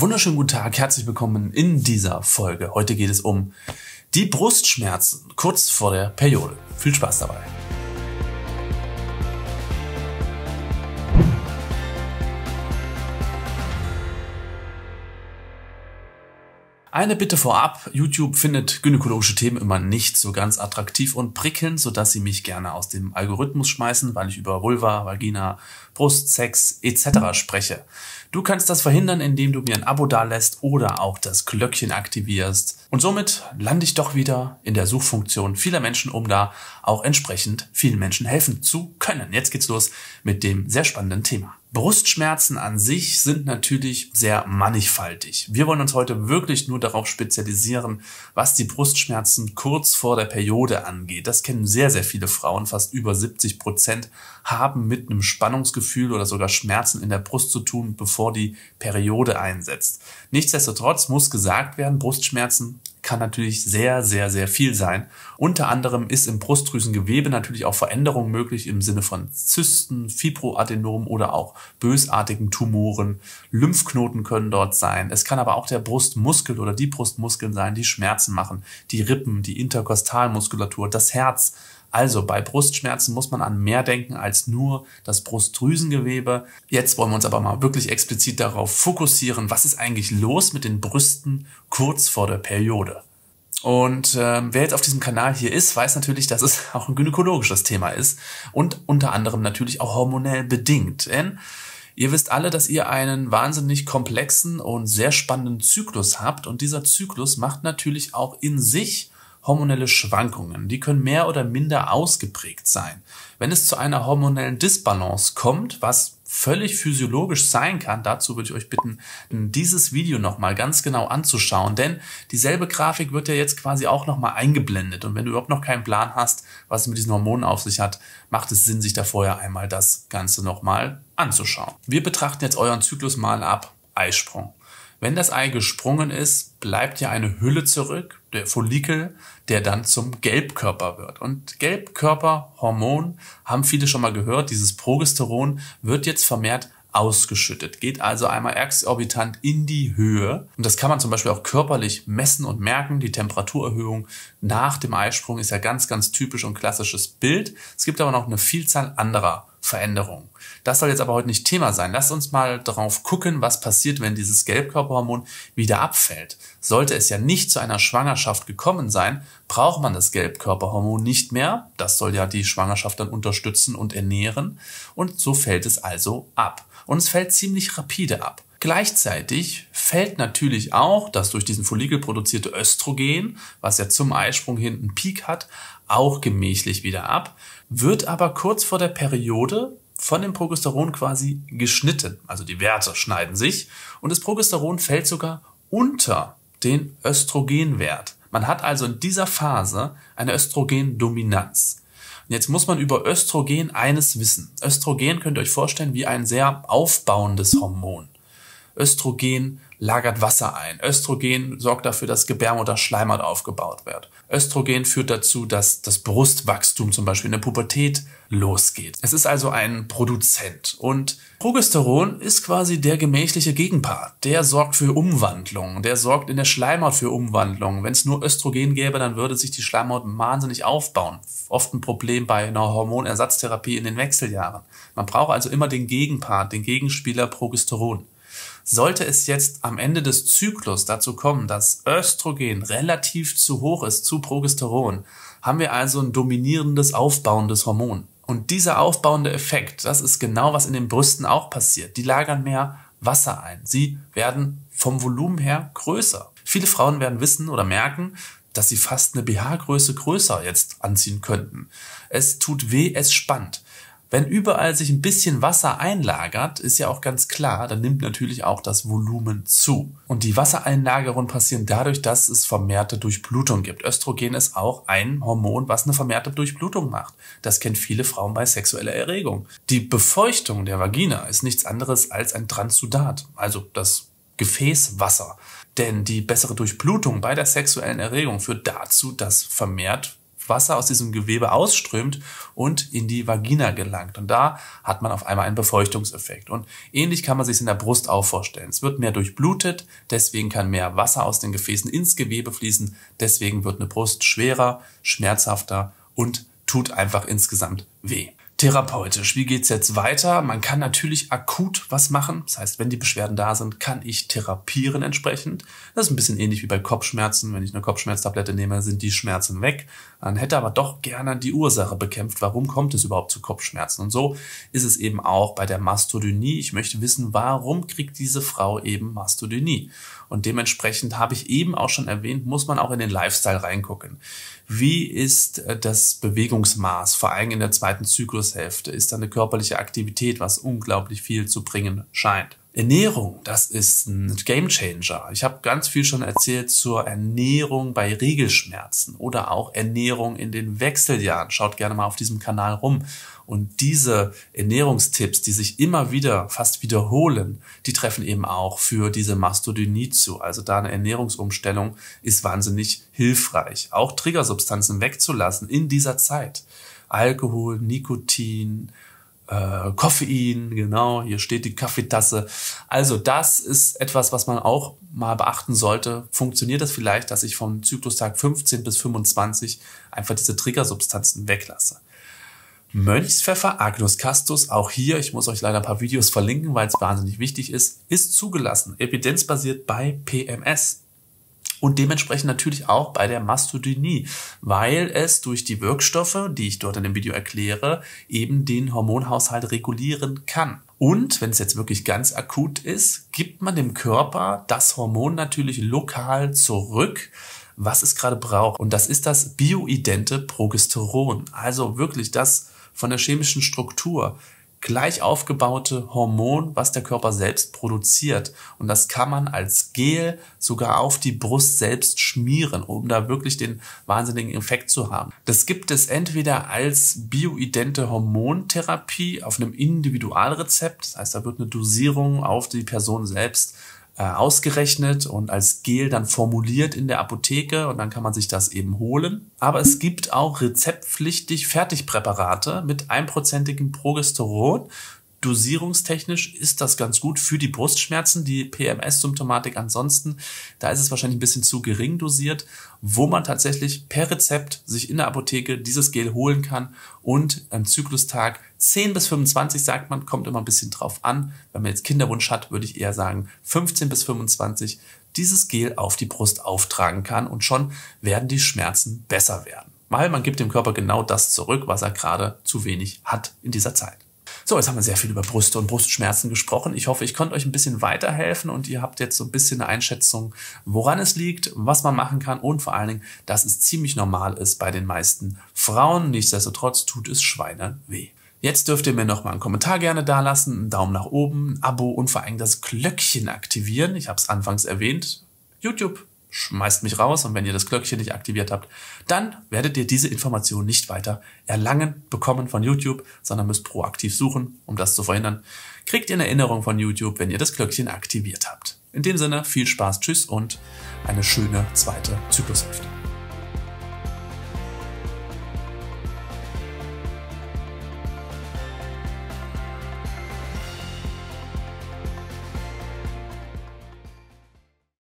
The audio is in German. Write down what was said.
wunderschönen guten Tag, herzlich willkommen in dieser Folge. Heute geht es um die Brustschmerzen kurz vor der Periode. Viel Spaß dabei. Eine Bitte vorab, YouTube findet gynäkologische Themen immer nicht so ganz attraktiv und prickelnd, sodass sie mich gerne aus dem Algorithmus schmeißen, weil ich über Vulva, Vagina, Brust, Sex etc. spreche. Du kannst das verhindern, indem du mir ein Abo dalässt oder auch das Glöckchen aktivierst. Und somit lande ich doch wieder in der Suchfunktion vieler Menschen, um da auch entsprechend vielen Menschen helfen zu können. Jetzt geht's los mit dem sehr spannenden Thema. Brustschmerzen an sich sind natürlich sehr mannigfaltig. Wir wollen uns heute wirklich nur darauf spezialisieren, was die Brustschmerzen kurz vor der Periode angeht. Das kennen sehr, sehr viele Frauen. Fast über 70 Prozent haben mit einem Spannungsgefühl oder sogar Schmerzen in der Brust zu tun, bevor bevor die Periode einsetzt. Nichtsdestotrotz muss gesagt werden, Brustschmerzen kann natürlich sehr, sehr, sehr viel sein. Unter anderem ist im Brustdrüsengewebe natürlich auch Veränderungen möglich im Sinne von Zysten, Fibroadenomen oder auch bösartigen Tumoren. Lymphknoten können dort sein. Es kann aber auch der Brustmuskel oder die Brustmuskeln sein, die Schmerzen machen. Die Rippen, die Interkostalmuskulatur, das Herz also bei Brustschmerzen muss man an mehr denken als nur das Brustdrüsengewebe. Jetzt wollen wir uns aber mal wirklich explizit darauf fokussieren, was ist eigentlich los mit den Brüsten kurz vor der Periode. Und ähm, wer jetzt auf diesem Kanal hier ist, weiß natürlich, dass es auch ein gynäkologisches Thema ist und unter anderem natürlich auch hormonell bedingt. Denn Ihr wisst alle, dass ihr einen wahnsinnig komplexen und sehr spannenden Zyklus habt und dieser Zyklus macht natürlich auch in sich hormonelle Schwankungen. Die können mehr oder minder ausgeprägt sein. Wenn es zu einer hormonellen Disbalance kommt, was völlig physiologisch sein kann, dazu würde ich euch bitten, dieses Video nochmal ganz genau anzuschauen, denn dieselbe Grafik wird ja jetzt quasi auch nochmal eingeblendet und wenn du überhaupt noch keinen Plan hast, was es mit diesen Hormonen auf sich hat, macht es Sinn, sich da vorher einmal das Ganze nochmal anzuschauen. Wir betrachten jetzt euren Zyklus mal ab Eisprung. Wenn das Ei gesprungen ist, bleibt ja eine Hülle zurück, der Follikel, der dann zum Gelbkörper wird. Und Gelbkörperhormon haben viele schon mal gehört, dieses Progesteron wird jetzt vermehrt ausgeschüttet, geht also einmal exorbitant in die Höhe. Und das kann man zum Beispiel auch körperlich messen und merken. Die Temperaturerhöhung nach dem Eisprung ist ja ganz, ganz typisch und klassisches Bild. Es gibt aber noch eine Vielzahl anderer Veränderung. Das soll jetzt aber heute nicht Thema sein. Lasst uns mal drauf gucken, was passiert, wenn dieses Gelbkörperhormon wieder abfällt. Sollte es ja nicht zu einer Schwangerschaft gekommen sein, braucht man das Gelbkörperhormon nicht mehr. Das soll ja die Schwangerschaft dann unterstützen und ernähren. Und so fällt es also ab. Und es fällt ziemlich rapide ab. Gleichzeitig fällt natürlich auch das durch diesen Follikel produzierte Östrogen, was ja zum Eisprung hinten einen Peak hat, auch gemächlich wieder ab, wird aber kurz vor der Periode von dem Progesteron quasi geschnitten. Also die Werte schneiden sich und das Progesteron fällt sogar unter den Östrogenwert. Man hat also in dieser Phase eine Östrogendominanz. Und jetzt muss man über Östrogen eines wissen. Östrogen könnt ihr euch vorstellen wie ein sehr aufbauendes Hormon. Östrogen lagert Wasser ein. Östrogen sorgt dafür, dass Gebärmutter Schleimhaut aufgebaut wird. Östrogen führt dazu, dass das Brustwachstum zum Beispiel in der Pubertät losgeht. Es ist also ein Produzent. Und Progesteron ist quasi der gemächliche Gegenpart. Der sorgt für Umwandlung. Der sorgt in der Schleimhaut für Umwandlung. Wenn es nur Östrogen gäbe, dann würde sich die Schleimhaut wahnsinnig aufbauen. Oft ein Problem bei einer Hormonersatztherapie in den Wechseljahren. Man braucht also immer den Gegenpart, den Gegenspieler Progesteron. Sollte es jetzt am Ende des Zyklus dazu kommen, dass Östrogen relativ zu hoch ist zu Progesteron, haben wir also ein dominierendes, aufbauendes Hormon. Und dieser aufbauende Effekt, das ist genau, was in den Brüsten auch passiert. Die lagern mehr Wasser ein. Sie werden vom Volumen her größer. Viele Frauen werden wissen oder merken, dass sie fast eine BH-Größe größer jetzt anziehen könnten. Es tut weh, es spannt. Wenn überall sich ein bisschen Wasser einlagert, ist ja auch ganz klar, dann nimmt natürlich auch das Volumen zu. Und die Wassereinlagerungen passieren dadurch, dass es vermehrte Durchblutung gibt. Östrogen ist auch ein Hormon, was eine vermehrte Durchblutung macht. Das kennen viele Frauen bei sexueller Erregung. Die Befeuchtung der Vagina ist nichts anderes als ein Transudat, also das Gefäßwasser. Denn die bessere Durchblutung bei der sexuellen Erregung führt dazu, dass vermehrt Wasser aus diesem Gewebe ausströmt und in die Vagina gelangt. Und da hat man auf einmal einen Befeuchtungseffekt. Und ähnlich kann man sich in der Brust auch vorstellen. Es wird mehr durchblutet, deswegen kann mehr Wasser aus den Gefäßen ins Gewebe fließen, deswegen wird eine Brust schwerer, schmerzhafter und tut einfach insgesamt weh therapeutisch. Wie geht's jetzt weiter? Man kann natürlich akut was machen. Das heißt, wenn die Beschwerden da sind, kann ich therapieren entsprechend. Das ist ein bisschen ähnlich wie bei Kopfschmerzen. Wenn ich eine Kopfschmerztablette nehme, sind die Schmerzen weg. Man hätte aber doch gerne die Ursache bekämpft. Warum kommt es überhaupt zu Kopfschmerzen? Und so ist es eben auch bei der Mastodynie. Ich möchte wissen, warum kriegt diese Frau eben Mastodynie? Und dementsprechend habe ich eben auch schon erwähnt, muss man auch in den Lifestyle reingucken. Wie ist äh, das Bewegungsmaß, vor allem in der zweiten Zyklus Jahreshälfte ist eine körperliche Aktivität, was unglaublich viel zu bringen scheint. Ernährung, das ist ein Gamechanger. Ich habe ganz viel schon erzählt zur Ernährung bei Regelschmerzen oder auch Ernährung in den Wechseljahren. Schaut gerne mal auf diesem Kanal rum. Und diese Ernährungstipps, die sich immer wieder fast wiederholen, die treffen eben auch für diese Mastodynie zu. Also da eine Ernährungsumstellung ist wahnsinnig hilfreich. Auch Triggersubstanzen wegzulassen in dieser Zeit. Alkohol, Nikotin, äh, Koffein, genau, hier steht die Kaffeetasse. Also das ist etwas, was man auch mal beachten sollte. Funktioniert das vielleicht, dass ich vom Zyklustag 15 bis 25 einfach diese Triggersubstanzen weglasse? Mönchspfeffer, Agnus castus, auch hier, ich muss euch leider ein paar Videos verlinken, weil es wahnsinnig wichtig ist, ist zugelassen, evidenzbasiert bei PMS und dementsprechend natürlich auch bei der Mastodynie, weil es durch die Wirkstoffe, die ich dort in dem Video erkläre, eben den Hormonhaushalt regulieren kann. Und wenn es jetzt wirklich ganz akut ist, gibt man dem Körper das Hormon natürlich lokal zurück, was es gerade braucht. Und das ist das bioidente Progesteron. Also wirklich das von der chemischen Struktur gleich aufgebaute Hormon, was der Körper selbst produziert. Und das kann man als Gel sogar auf die Brust selbst schmieren, um da wirklich den wahnsinnigen Effekt zu haben. Das gibt es entweder als bioidente Hormontherapie auf einem Individualrezept, das heißt, da wird eine Dosierung auf die Person selbst äh, ausgerechnet und als Gel dann formuliert in der Apotheke und dann kann man sich das eben holen. Aber es gibt auch rezeptpflichtig Fertigpräparate mit einprozentigem Progesteron dosierungstechnisch ist das ganz gut für die Brustschmerzen, die PMS-Symptomatik ansonsten. Da ist es wahrscheinlich ein bisschen zu gering dosiert, wo man tatsächlich per Rezept sich in der Apotheke dieses Gel holen kann und am Zyklustag 10 bis 25 sagt man, kommt immer ein bisschen drauf an. Wenn man jetzt Kinderwunsch hat, würde ich eher sagen 15 bis 25 dieses Gel auf die Brust auftragen kann und schon werden die Schmerzen besser werden. Weil man gibt dem Körper genau das zurück, was er gerade zu wenig hat in dieser Zeit. So, jetzt haben wir sehr viel über Brüste und Brustschmerzen gesprochen. Ich hoffe, ich konnte euch ein bisschen weiterhelfen und ihr habt jetzt so ein bisschen eine Einschätzung, woran es liegt, was man machen kann und vor allen Dingen, dass es ziemlich normal ist bei den meisten Frauen. Nichtsdestotrotz tut es Schweinern weh. Jetzt dürft ihr mir nochmal einen Kommentar gerne dalassen, einen Daumen nach oben, ein Abo und vor allem das Glöckchen aktivieren. Ich habe es anfangs erwähnt. YouTube schmeißt mich raus und wenn ihr das Glöckchen nicht aktiviert habt, dann werdet ihr diese Information nicht weiter erlangen, bekommen von YouTube, sondern müsst proaktiv suchen, um das zu verhindern. Kriegt ihr eine Erinnerung von YouTube, wenn ihr das Glöckchen aktiviert habt. In dem Sinne, viel Spaß, tschüss und eine schöne zweite Zyklushälfte.